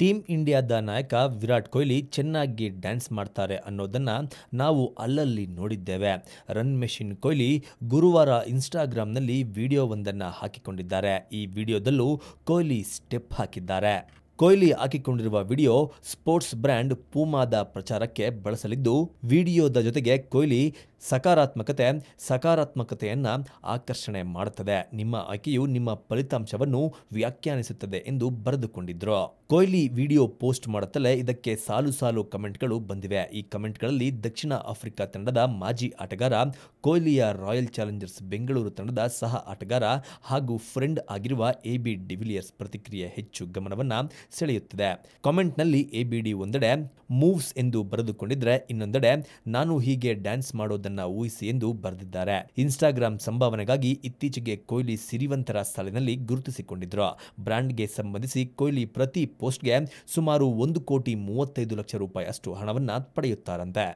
team ಇಂಡಿಯಾದ ನಾಯಕ ವಿರಾಟ್ ಕೊಹ್ಲಿ ಚೆನ್ನಾಗಿ ಡ್ಯಾನ್ಸ್ ಮಾಡ್ತಾರೆ ಅನ್ನೋದನ್ನು ನಾವು ಅಲ್ಲಲ್ಲಿ ನೋಡಿದ್ದೇವೆ ರನ್ ಮೆಷಿನ್ ಕೊಹ್ಲಿ ಗುರುವಾರ ಇನ್ಸ್ಟಾಗ್ರಾಮ್ನಲ್ಲಿ ವಿಡಿಯೋವೊಂದನ್ನು ಹಾಕಿಕೊಂಡಿದ್ದಾರೆ ಈ ವಿಡಿಯೋದಲ್ಲೂ ಕೊಹ್ಲಿ ಸ್ಟೆಪ್ ಹಾಕಿದ್ದಾರೆ ಕೊಹ್ಲಿ ಹಾಕಿಕೊಂಡಿರುವ ವಿಡಿಯೋ ಸ್ಪೋರ್ಟ್ಸ್ ಬ್ರ್ಯಾಂಡ್ ಪೂಮಾದ ಪ್ರಚಾರಕ್ಕೆ ಬಳಸಲಿದ್ದು ವಿಡಿಯೋದ ಜೊತೆಗೆ ಕೊಹ್ಲಿ ಸಕಾರಾತ್ಮಕತೆ ಸಕಾರಾತ್ಮಕತೆಯನ್ನು ಆಕರ್ಷಣೆ ಮಾಡುತ್ತದೆ ನಿಮ್ಮ ಆಯ್ಕೆಯು ನಿಮ್ಮ ಫಲಿತಾಂಶವನ್ನು ವ್ಯಾಖ್ಯಾನಿಸುತ್ತದೆ ಎಂದು ಬರೆದುಕೊಂಡಿದ್ರು ಕೊಹ್ಲಿ ವಿಡಿಯೋ ಪೋಸ್ಟ್ ಮಾಡುತ್ತಲೇ ಇದಕ್ಕೆ ಸಾಲು ಸಾಲು ಕಮೆಂಟ್ಗಳು ಬಂದಿವೆ ಈ ಕಮೆಂಟ್ಗಳಲ್ಲಿ ದಕ್ಷಿಣ ಆಫ್ರಿಕಾ ತಂಡದ ಮಾಜಿ ಆಟಗಾರ ಕೊಹ್ಲಿಯ ರಾಯಲ್ ಚಾಲೆಂಜರ್ಸ್ ಬೆಂಗಳೂರು ತಂಡದ ಸಹ ಆಟಗಾರ ಹಾಗೂ ಫ್ರೆಂಡ್ ಆಗಿರುವ ಎಬಿ ಡಿವಿಲಿಯರ್ಸ್ ಪ್ರತಿಕ್ರಿಯೆ ಹೆಚ್ಚು ಗಮನವನ್ನು ಸೆಳೆಯುತ್ತದೆ ಕಾಮೆಂಟ್ನಲ್ಲಿ ಎ ಬಿ ಡಿ ಒಂದೆಡೆ ಮೂವ್ಸ್ ಎಂದು ಬರೆದುಕೊಂಡಿದ್ರೆ ಇನ್ನೊಂದೆಡೆ ನಾನು ಹೀಗೆ ಡ್ಯಾನ್ಸ್ ಮಾಡೋದು ಇರುವುದನ್ನು ಊಹಿಸಿ ಎಂದು ಬರೆದಿದ್ದಾರೆ ಇನ್ಸ್ಟಾಗ್ರಾಂ ಸಂಭಾವನೆಗಾಗಿ ಇತ್ತೀಚೆಗೆ ಕೊಹ್ಲಿ ಸಿರಿವಂತರ ಸಾಲಿನಲ್ಲಿ ಗುರುತಿಸಿಕೊಂಡಿದ್ರು ಬ್ರ್ಯಾಂಡ್ಗೆ ಸಂಬಂಧಿಸಿ ಕೊಹ್ಲಿ ಪ್ರತಿ ಪೋಸ್ಟ್ಗೆ ಸುಮಾರು ಒಂದು ಕೋಟಿ ಮೂವತ್ತೈದು ಲಕ್ಷ ರೂಪಾಯಿ ಅಷ್ಟು ಹಣವನ್ನು ಪಡೆಯುತ್ತಾರಂತೆ